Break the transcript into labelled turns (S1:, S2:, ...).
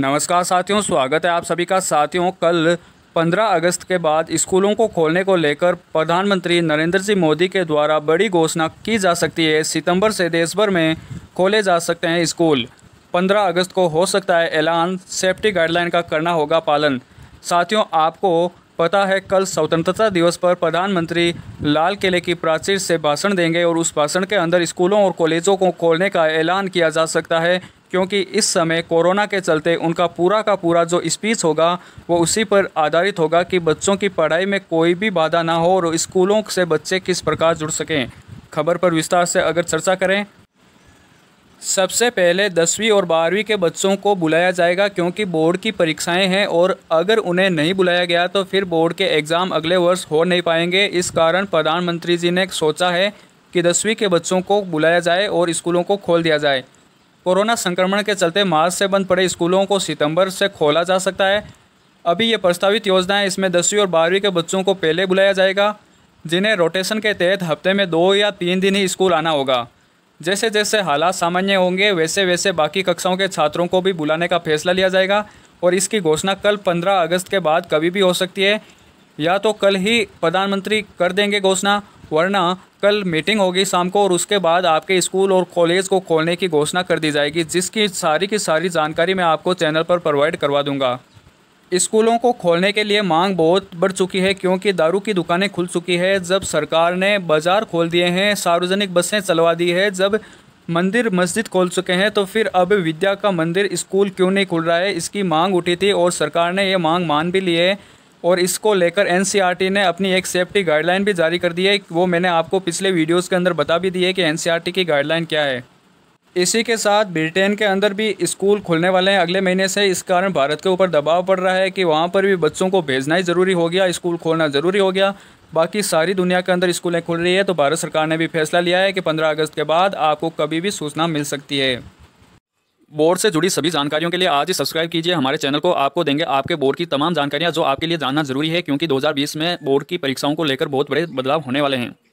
S1: नमस्कार साथियों स्वागत है आप सभी का साथियों कल 15 अगस्त के बाद स्कूलों को खोलने को लेकर प्रधानमंत्री नरेंद्र सिंह मोदी के द्वारा बड़ी घोषणा की जा सकती है सितंबर से देश भर में खोले जा सकते हैं स्कूल 15 अगस्त को हो सकता है ऐलान सेफ्टी गाइडलाइन का करना होगा पालन साथियों आपको पता है कल स्वतंत्रता दिवस पर प्रधानमंत्री लाल किले की प्राचीर से भाषण देंगे और उस भाषण के अंदर स्कूलों और कॉलेजों को खोलने का ऐलान किया जा सकता है क्योंकि इस समय कोरोना के चलते उनका पूरा का पूरा जो स्पीच होगा वो उसी पर आधारित होगा कि बच्चों की पढ़ाई में कोई भी बाधा ना हो और स्कूलों से बच्चे किस प्रकार जुड़ सकें खबर पर विस्तार से अगर चर्चा करें सबसे पहले दसवीं और बारहवीं के बच्चों को बुलाया जाएगा क्योंकि बोर्ड की परीक्षाएं हैं और अगर उन्हें नहीं बुलाया गया तो फिर बोर्ड के एग्ज़ाम अगले वर्ष हो नहीं पाएंगे इस कारण प्रधानमंत्री जी ने सोचा है कि दसवीं के बच्चों को बुलाया जाए और स्कूलों को खोल दिया जाए कोरोना संक्रमण के चलते मार्च से बंद पड़े स्कूलों को सितंबर से खोला जा सकता है अभी ये प्रस्तावित योजना है इसमें दसवीं और बारहवीं के बच्चों को पहले बुलाया जाएगा जिन्हें रोटेशन के तहत हफ्ते में दो या तीन दिन ही स्कूल आना होगा जैसे जैसे हालात सामान्य होंगे वैसे वैसे बाकी कक्षाओं के छात्रों को भी बुलाने का फैसला लिया जाएगा और इसकी घोषणा कल 15 अगस्त के बाद कभी भी हो सकती है या तो कल ही प्रधानमंत्री कर देंगे घोषणा वरना कल मीटिंग होगी शाम को और उसके बाद आपके स्कूल और कॉलेज को खोलने की घोषणा कर दी जाएगी जिसकी सारी की सारी जानकारी मैं आपको चैनल पर प्रोवाइड करवा दूंगा स्कूलों को खोलने के लिए मांग बहुत बढ़ चुकी है क्योंकि दारू की दुकानें खुल चुकी है जब सरकार ने बाज़ार खोल दिए हैं सार्वजनिक बसें चलवा दी है जब मंदिर मस्जिद खोल चुके हैं तो फिर अब विद्या का मंदिर स्कूल क्यों नहीं खुल रहा है इसकी मांग उठी थी और सरकार ने ये मांग मान भी ली है और इसको लेकर एन ने अपनी एक सेफ्टी गाइडलाइन भी जारी कर दी है वो मैंने आपको पिछले वीडियोस के अंदर बता भी दी है कि एन की गाइडलाइन क्या है इसी के साथ ब्रिटेन के अंदर भी स्कूल खुलने वाले हैं अगले महीने से इस कारण भारत के ऊपर दबाव पड़ रहा है कि वहाँ पर भी बच्चों को भेजना ही ज़रूरी हो गया स्कूल खोलना ज़रूरी हो गया बाकी सारी दुनिया के अंदर स्कूलें खुल रही है तो भारत सरकार ने भी फैसला लिया है कि 15 अगस्त के बाद आपको कभी भी सूचना मिल सकती है बोर्ड से जुड़ी सभी जानकारियों के लिए आज ही सब्सक्राइब कीजिए हमारे चैनल को आपको देंगे आपके बोर्ड की तमाम जानकारियां जो आपके लिए जानना जरूरी है क्योंकि 2020 में बोर्ड की परीक्षाओं को लेकर बहुत बड़े बदलाव होने वाले हैं